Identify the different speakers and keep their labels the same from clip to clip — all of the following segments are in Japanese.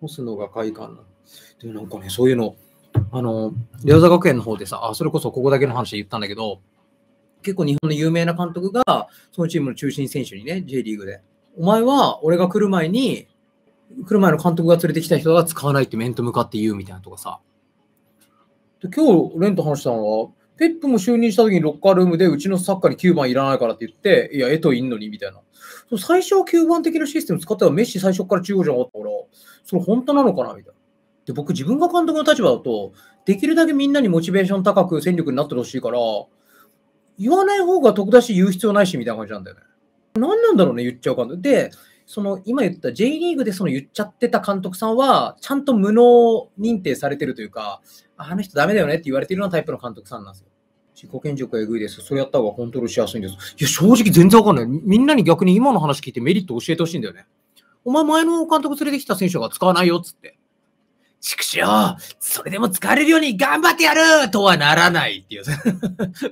Speaker 1: 干すのが快感で、なんかね、そういうの、あの、両座学園の方でさ、あ、それこそここだけの話で言ったんだけど、結構日本の有名な監督が、そのチームの中心選手にね、J リーグで、お前は俺が来る前に、来る前の監督が連れてきた人が使わないって面と向かって言うみたいなとかさ。で今日、レンと話したのは、ペップも就任した時にロッカールームでうちのサッカーに9番いらないからって言って、いや、えといんのにみたいな。最初は9番的なシステム使ったらメッシ最初から中央じゃなかった、俺。それ本当なのかなみたいな。で、僕自分が監督の立場だと、できるだけみんなにモチベーション高く戦力になってほしいから、言わない方が得だし言う必要ないしみたいな感じなんだよね。何なんだろうね、言っちゃう監督。で、その今言った J リーグでその言っちゃってた監督さんは、ちゃんと無能認定されてるというか、あの人ダメだよねって言われてるようなタイプの監督さんなんですよ。自己顕示欲えぐいです。それやった方がコントロールしやすいんです。いや、正直全然わかんない。みんなに逆に今の話聞いてメリット教えてほしいんだよね。お前前の監督連れてきた選手が使わないよっつって。畜生それでも使われるように頑張ってやるとはならないっていう、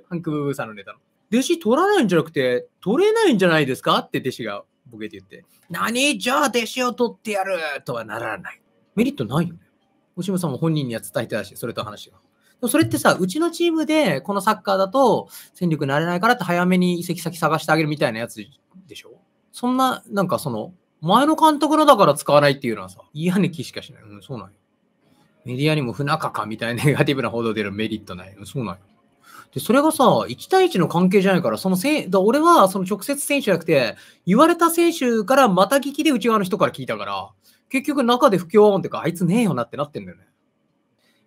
Speaker 1: パ ンクブーブーさんのネタの。弟子取らないんじゃなくて、取れないんじゃないですかって弟子がボケて言って。何じゃあ弟子を取ってやるとはならない。メリットないよね。しむさんも本人には伝えてたし、それと話が。それってさ、うちのチームでこのサッカーだと戦力になれないからって早めに移籍先探してあげるみたいなやつでしょそんな、なんかその、前の監督のだから使わないっていうのはさ、嫌に気しかしない。うん、そうなんよ。メディアにも不仲かみたいな ネガティブな報道出るメリットない。うん、そうなんよ。で、それがさ、1対1の関係じゃないから、そのせだ俺はその直接選手じゃなくて、言われた選手からまた聞きで内側の人から聞いたから、結局中で不協和音ってか、あいつねえよなってなってんだよね。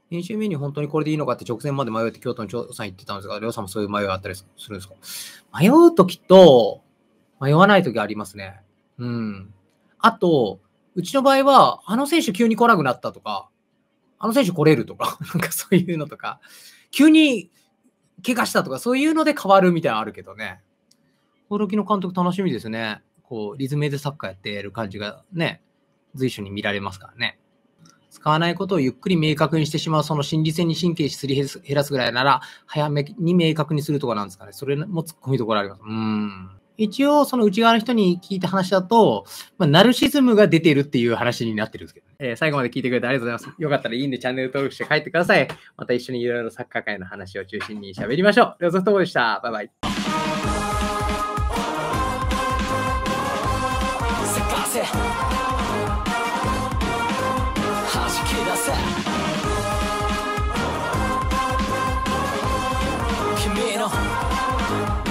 Speaker 1: 編集メニュー本当にこれでいいのかって直前まで迷うって京都の調さん言ってたんですが、りょうさんもそういう迷いがあったりするんですか迷うときと、迷わないときありますね。うん。あと、うちの場合は、あの選手急に来なくなったとか、あの選手来れるとか、なんかそういうのとか、急に怪我したとか、そういうので変わるみたいなのあるけどね。驚きの監督楽しみですね。こう、リズムでサッカーやってる感じがね、随所に見られますからね。使わないことをゆっくり明確にしてしまう、その心理戦に神経質すり減らすぐらいなら、早めに明確にするとかなんですかね。それも突っ込みどころあります。うん。一応、その内側の人に聞いた話だと、まあ、ナルシズムが出てるっていう話になってるんですけど、ね、えー、最後まで聞いてくれてありがとうございます。よかったらいいんでチャンネル登録して帰ってください。また一緒にいろいろサッカー界の話を中心に喋りましょう。では、ボっとでした。バイバイ。君の